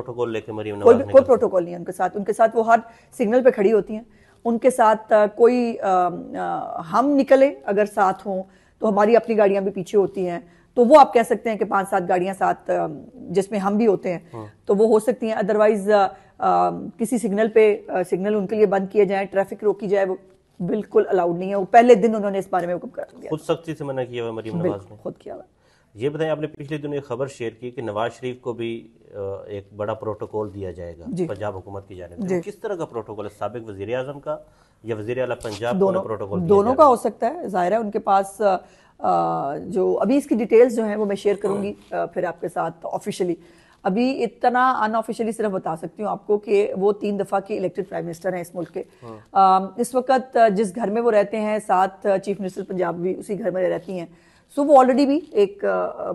Protocol लेके मरीम कोई कोई प्रोटोकॉल नहीं है उनके साथ उनके साथ वो हर सिग्नल पे खड़ी होती हैं उनके साथ कोई आ, आ, हम निकले अगर साथ हों तो हमारी अपनी गाड़ियां भी पीछे होती हैं तो वो आप कह सकते हैं कि पांच सात गाड़ियां साथ जिसमें हम भी होते हैं हाँ। तो वो हो सकती हैं अदरवाइज किसी सिग्नल पे सिग्नल उनके लिए बंद किए जाए ट्रैफिक रोकी जाए वो बिल्कुल अलाउड नहीं है वो पहले दिन उन्होंने इस बारे में हुक्म कर दिया खुद सख्ती से मना किया हुआ मरीम नवाज ने खुद किया हुआ ये बताएं आपने पिछले दिनों एक खबर शेयर की कि नवाज शरीफ को भी एक बड़ा प्रोटोकॉल दिया जाएगा पंजाब हुकूमत की जानब किस तरह का प्रोटोकॉल है सबक वजी अजम का या वजी अला पंजाब दोनों प्रोटोकॉल दोनों का हो सकता है जाहिर है उनके पास जो अभी इसकी डिटेल्स जो हैं वो मैं शेयर करूंगी फिर आपके साथ ऑफिशियली अभी इतना अनऑफिशियली सिर्फ बता सकती हूँ आपको कि वो तीन दफ़ा के इलेक्टेड प्राइम मिनिस्टर हैं इस मुल्क के हाँ। इस वक्त जिस घर में वो रहते हैं साथ चीफ मिनिस्टर पंजाब भी उसी घर में रहती हैं सो वो ऑलरेडी भी एक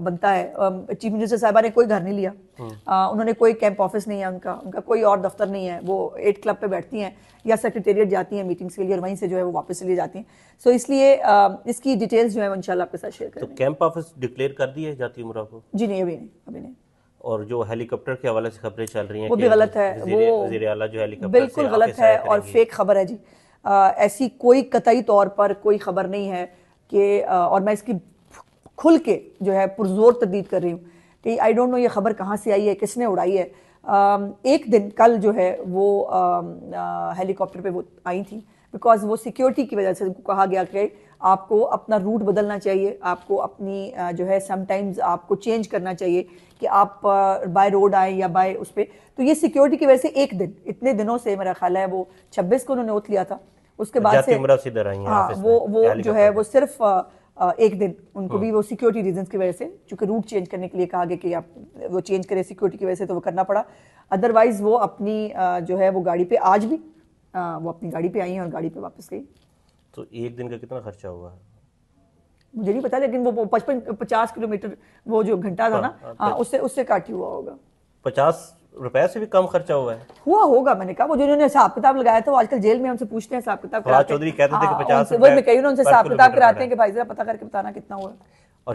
बनता है चीफ मिनिस्टर साहबा ने कोई घर नहीं लिया आ, हम्म। उन्होंने कोई कैंप ऑफिस नहीं है उनका उनका कोई और दफ्तर नहीं है वो एट क्लब पे बैठती हैं या सेक्रेटेरिएट जाती हैं मीटिंग्स के लिए और वहीं से जो है वो वापस चली जाती हैं सो इसलिए इसकी डिटेल्स जो है इंशाल्लाह आपके साथ शेयर करें तो कैंप ऑफिस डिक्लेयर कर दिया है जाती उमरा को जी नहीं अभी नहीं अभी नहीं और जो हेलीकॉप्टर के हवाले से खबरें चल रही हैं वो भी गलत है वो जो हेलीकॉप्टर बिल्कुल गलत है और फेक खबर है जी ऐसी कोई कतई तौर पर कोई खबर नहीं है कि और मैं इसकी खुल के जो है पुरजोर तरदीद कर रही हूँ कि आई डोंट नो ये खबर कहाँ से आई है किसने उड़ाई है आ, एक दिन कल जो है वो हेलीकॉप्टर पे वो आई थी बिकॉज वो सिक्योरिटी की वजह से उनको कहा गया कि आपको अपना रूट बदलना चाहिए आपको अपनी जो है समटाइम्स आपको चेंज करना चाहिए कि आप बाय रोड आए या बाय उस पर तो ये सिक्योरिटी की वजह से एक दिन इतने दिनों से मेरा ख्याल है वो छब्बीस को उन्होंने ओत लिया था उसके बाद से हाँ वो वो जो है वो सिर्फ एक दिन उनको भी हाँ। वो सिक्योरिटी रीजन की वजह से चूंकि रूट चेंज करने के लिए कहा गया कि आप वो चेंज करें सिक्योरिटी की वजह से तो वो करना पड़ा अदरवाइज वो अपनी जो है वो गाड़ी पे आज भी वो अपनी गाड़ी पे आई हैं और गाड़ी पे वापस गई तो एक दिन का कितना खर्चा हुआ है मुझे नहीं पता लेकिन वो पचपन पचास किलोमीटर वो जो घंटा था हाँ, ना हाँ, हाँ उससे उससे काटी हुआ होगा पचास रुपए से भी कम खर्चा हुआ है हुआ होगा मैंने कहा वो जिन्होंने हिसाब किताब लगाया था वो आजकल जेल में हमसे पूछते हैं हिसाब किताब चौधरी कहते थे हाँ, पचास वही मैं कही उनसे हिसाब किताब कराते हैं कि भाई जरा पता करके बताना कितना हुआ